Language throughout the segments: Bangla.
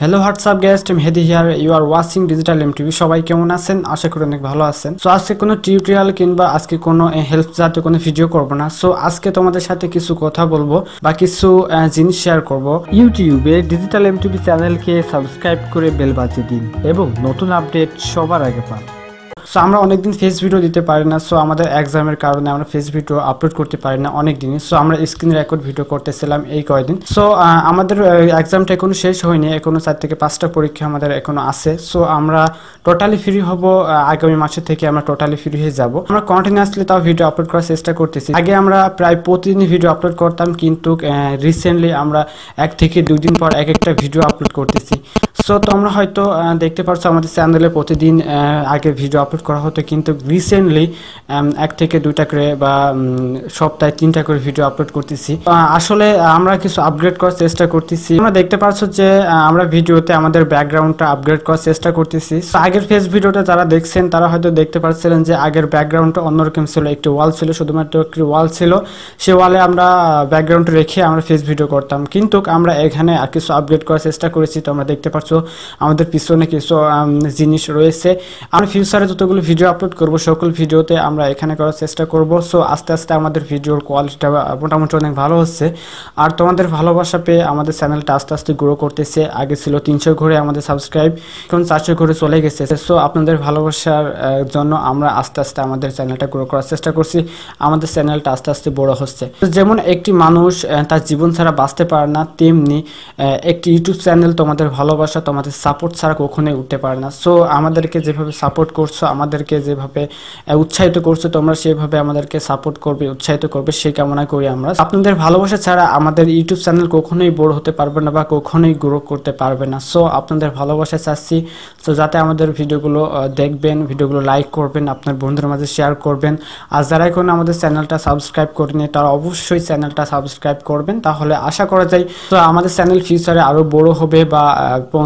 hello what's up guys I'm Hedi here you are watching digital M TV সবাই কেমন আছেন আশা করি অনেক ভালো আছেন সো আজকে কোনো টিউটোরিয়াল কিংবা আজকে কোনো হেল্প জাতীয় কোনো ভিডিও করব না সো আজকে তোমাদের সাথে কিছু কথা বলবো বা কিছু জিনিস শেয়ার করব ইউটিউবে ডিজিটাল এম টিভি চ্যানেলকে সাবস্ক্রাইব করে বেল বাজিয়ে দিন এবং নতুন আপডেট সবার আগে পান সো আমরা অনেক দিন ফেস ভিডিও দিতে পারি না সো আমাদের এক্সামের কারণে আমরা ফেস ভিডিও আপলোড করতে পারি না অনেক দিনই সো আমরা স্ক্রিন রেকর্ড ভিডিও করতেছিলাম এই কয়দিন সো আমাদের এক্সামটা এখনো শেষ হয়নি এখনো চার থেকে পাঁচটা পরীক্ষা আমাদের এখনো আছে সো আমরা টোটালি ফ্রি হব আগামী মাসে থেকে আমরা টোটালি ফ্রি হয়ে যাব আমরা কন্টিনিউয়াসলি তাও ভিডিও আপলোড করার চেষ্টা করতেছি আগে আমরা প্রায় প্রতিদিন ভিডিও আপলোড করতাম কিন্তু রিসেন্টলি আমরা এক থেকে দুই দিন পর এক একটা ভিডিও আপলোড করতেছি সো তোমরা হয়তো দেখতে পারছো আমাদের চ্যানেলে প্রতিদিন আগে ভিডিও আপলোড করা হতো কিন্তু রিসেন্টলি এক থেকে দুইটা করে বা সপ্তাহে তিনটা করে ভিডিও আপলোড করতেছি আসলে আমরা কিছু আপগ্রেড করার চেষ্টা করতেছি তোমরা দেখতে পাচ্ছ যে আমরা ভিডিওতে আমাদের ব্যাকগ্রাউন্ডটা আপগ্রেড করার চেষ্টা করতেছি আগের ফেস ভিডিওটা যারা দেখছেন তারা হয়তো দেখতে পাচ্ছিলেন যে আগের ব্যাকগ্রাউন্ডটা অন্যরকম ছিল একটি ওয়াল ছিল শুধুমাত্র একটি ওয়াল ছিল সে ওয়ালে আমরা ব্যাকগ্রাউন্ড রেখে আমরা ফেস ভিডিও করতাম কিন্তু আমরা এখানে কিছু আপগ্রেড করার চেষ্টা করেছি তোমরা দেখতে পাচ্ছ কিছু আমাদের পিছনে কিছু জিনিস রয়েছে আমরা ফিউচারে যতগুলো ভিডিও আপলোড করব সকল ভিডিওতে আমরা এখানে করার চেষ্টা করব সো আস্তে আস্তে আমাদের ভিডিওর কোয়ালিটিটা মোটামুটি অনেক ভালো হচ্ছে আর তোমাদের ভালোবাসা পেয়ে আমাদের চ্যানেলটা আস্তে আস্তে গ্রো করতেছে আগে ছিল তিনশো ঘরে আমাদের সাবস্ক্রাইব এখন চারশো ঘরে চলে গেছে সো আপনাদের ভালোবাসার জন্য আমরা আস্তে আস্তে আমাদের চ্যানেলটা গ্রো করার চেষ্টা করছি আমাদের চ্যানেলটা আস্তে আস্তে বড় হচ্ছে যেমন একটি মানুষ তার জীবন ছাড়া বাঁচতে পারে না তেমনি একটি ইউটিউব চ্যানেল তোমাদের ভালোবাসা তোমাদের সাপোর্ট ছাড়া কখনোই উঠতে পারে না সো আমাদেরকে যেভাবে সাপোর্ট করছো আমাদেরকে যেভাবে উৎসাহিত করছো তোমরা সেভাবে আমাদেরকে সাপোর্ট করবে উৎসাহিত করবে সেই কামনা করি আমরা আপনাদের ভালোবাসা ছাড়া আমাদের ইউটিউব চ্যানেল কখনোই বড় হতে পারবে না বা কখনোই গ্রো করতে পারবে না সো আপনাদের ভালোবাসা চাচ্ছি সো যাতে আমাদের ভিডিওগুলো দেখবেন ভিডিওগুলো লাইক করবেন আপনার বন্ধুদের মাঝে শেয়ার করবেন আর যারা এখন আমাদের চ্যানেলটা সাবস্ক্রাইব করেনি তারা অবশ্যই চ্যানেলটা সাবস্ক্রাইব করবেন তাহলে আশা করা যায় তো আমাদের চ্যানেল ফিউচারে আরও বড় হবে বা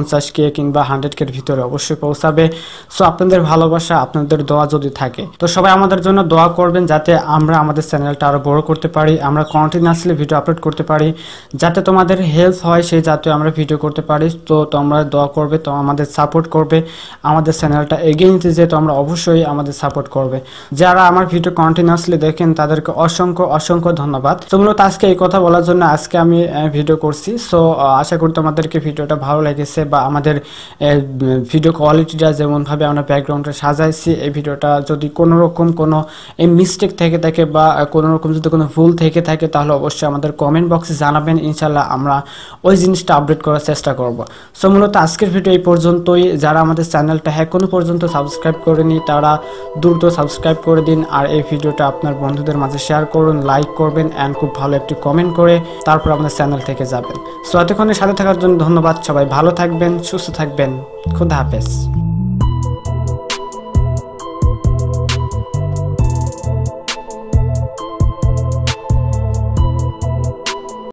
পঞ্চাশ কে কিংবা হান্ড্রেড কে ভিতরে অবশ্যই পৌঁছাবে সো আপনাদের ভালোবাসা আপনাদের দোয়া যদি থাকে তো সবাই আমাদের জন্য দোয়া করবেন যাতে আমরা আমাদের চ্যানেলটা আরও বড় করতে পারি আমরা কন্টিনিউসলি ভিডিও আপলোড করতে পারি যাতে তোমাদের হেল্প হয় সেই জাতীয় আমরা ভিডিও করতে পারি তো তোমরা দোয়া করবে তো আমাদের সাপোর্ট করবে আমাদের চ্যানেলটা এগিয়ে নিতে যেহেতু তোমরা অবশ্যই আমাদের সাপোর্ট করবে যারা আমার ভিডিও কন্টিনিউসলি দেখেন তাদেরকে অসংখ্য অসংখ্য ধন্যবাদ তো মূলত আজকে এই কথা বলার জন্য আজকে আমি ভিডিও করছি সো আশা করি তোমাদেরকে ভিডিওটা ভালো লেগেছে বা বা আমাদের ভিডিও কোয়ালিটিটা যেমনভাবে আমরা ব্যাকগ্রাউন্ডটা সাজাইছি এই ভিডিওটা যদি কোনো রকম কোনো এই মিস্টেক থেকে থাকে বা কোনো রকম যদি কোনো ভুল থেকে থাকে তাহলে অবশ্যই আমাদের কমেন্ট বক্সে জানাবেন ইনশাল্লাহ আমরা ওই জিনিসটা আপডেট করার চেষ্টা করব সো মূলত আজকের ভিডিও এই পর্যন্তই যারা আমাদের চ্যানেলটা কোনো পর্যন্ত সাবস্ক্রাইব করেনি তারা দ্রুত সাবস্ক্রাইব করে দিন আর এই ভিডিওটা আপনার বন্ধুদের মাঝে শেয়ার করুন লাইক করবেন অ্যান্ড খুব ভালো একটি কমেন্ট করে তারপর আপনার চ্যানেল থেকে যাবেন সো এতক্ষণের সাথে থাকার জন্য ধন্যবাদ সবাই ভালো থাকবেন থাকবেন সুস্থ থাকবেন খুদা হাফেজ